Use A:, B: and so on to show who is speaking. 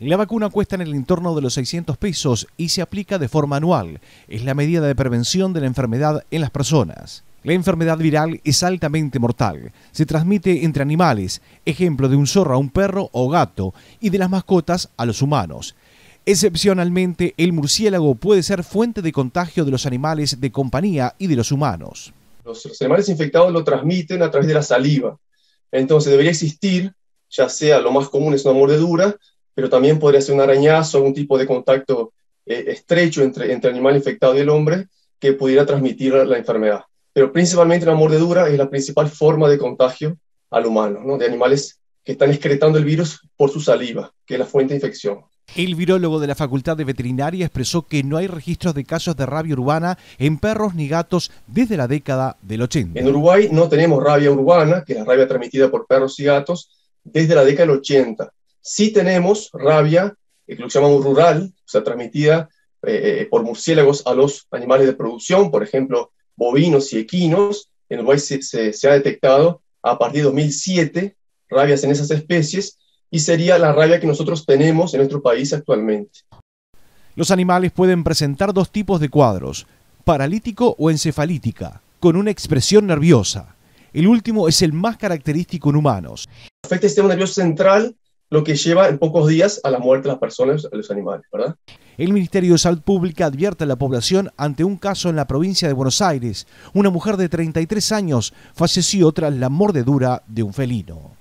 A: La vacuna cuesta en el entorno de los 600 pesos y se aplica de forma anual. Es la medida de prevención de la enfermedad en las personas. La enfermedad viral es altamente mortal. Se transmite entre animales, ejemplo de un zorro a un perro o gato, y de las mascotas a los humanos. Excepcionalmente, el murciélago puede ser fuente de contagio de los animales de compañía y de los humanos.
B: Los animales infectados lo transmiten a través de la saliva. Entonces debería existir, ya sea lo más común es una mordedura, pero también podría ser un arañazo, un tipo de contacto eh, estrecho entre, entre el animal infectado y el hombre que pudiera transmitir la, enfermedad. Pero principalmente la mordedura es la principal forma de contagio al humano, de animales que están excretando el virus por su saliva, que es la fuente de infección.
A: El virólogo de la Facultad de Veterinaria expresó que no hay registros de casos de rabia urbana en perros ni gatos desde la década del 80. En Uruguay no tenemos rabia urbana,
B: que es la rabia transmitida por perros y gatos, desde la década del 80. Si tenemos rabia, eh, que lo llamamos rural, o sea, transmitida eh, eh, por murciélagos a los animales de producción, por ejemplo, bovinos y equinos. En los se, se, se ha detectado a partir de 2007 rabias en esas especies y sería la rabia que nosotros tenemos en nuestro país actualmente.
A: Los animales pueden presentar dos tipos de cuadros, paralítico o encefalítica, con una expresión nerviosa. El último es el más característico en humanos.
B: Afecta el sistema nervioso central lo que lleva en pocos días a la muerte de las personas, a los animales, ¿verdad?
A: El Ministerio de Salud Pública advierte a la población ante un caso en la provincia de Buenos Aires. Una mujer de 33 años falleció tras la mordedura de un felino.